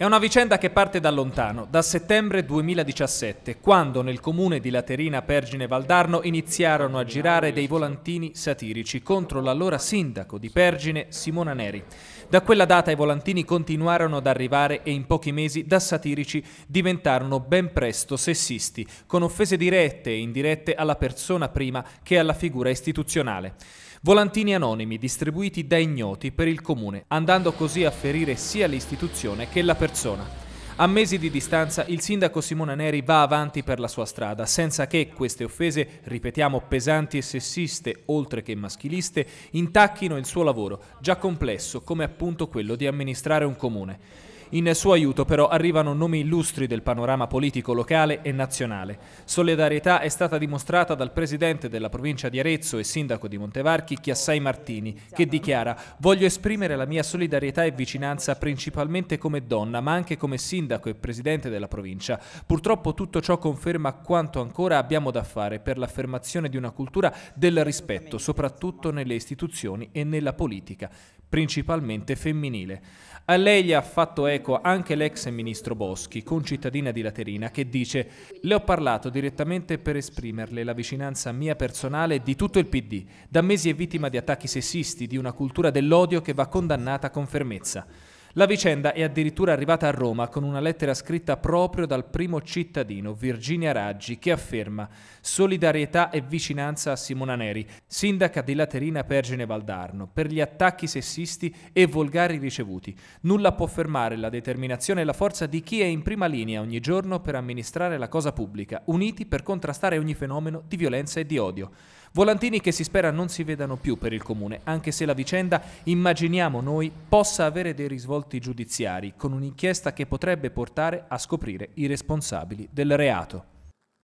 È una vicenda che parte da lontano, da settembre 2017, quando nel comune di Laterina Pergine Valdarno iniziarono a girare dei volantini satirici contro l'allora sindaco di Pergine Simona Neri. Da quella data i volantini continuarono ad arrivare e in pochi mesi da satirici diventarono ben presto sessisti, con offese dirette e indirette alla persona prima che alla figura istituzionale. Volantini anonimi distribuiti da ignoti per il comune, andando così a ferire sia l'istituzione che la persona. A mesi di distanza il sindaco Simona Neri va avanti per la sua strada, senza che queste offese, ripetiamo pesanti e sessiste, oltre che maschiliste, intacchino il suo lavoro, già complesso come appunto quello di amministrare un comune. In suo aiuto però arrivano nomi illustri del panorama politico locale e nazionale. Solidarietà è stata dimostrata dal presidente della provincia di Arezzo e sindaco di Montevarchi, Chiassai Martini, che dichiara «Voglio esprimere la mia solidarietà e vicinanza principalmente come donna, ma anche come sindaco e presidente della provincia. Purtroppo tutto ciò conferma quanto ancora abbiamo da fare per l'affermazione di una cultura del rispetto, soprattutto nelle istituzioni e nella politica, principalmente femminile. A lei gli ha fatto eco Ecco, anche l'ex ministro Boschi, concittadina di Laterina, che dice «Le ho parlato direttamente per esprimerle la vicinanza mia personale e di tutto il PD. Da mesi è vittima di attacchi sessisti, di una cultura dell'odio che va condannata con fermezza». La vicenda è addirittura arrivata a Roma con una lettera scritta proprio dal primo cittadino, Virginia Raggi, che afferma solidarietà e vicinanza a Simona Neri, sindaca di Laterina Pergine Valdarno, per gli attacchi sessisti e volgari ricevuti. Nulla può fermare la determinazione e la forza di chi è in prima linea ogni giorno per amministrare la cosa pubblica, uniti per contrastare ogni fenomeno di violenza e di odio. Volantini che si spera non si vedano più per il Comune, anche se la vicenda, immaginiamo noi, possa avere dei risvolti giudiziari, con un'inchiesta che potrebbe portare a scoprire i responsabili del reato.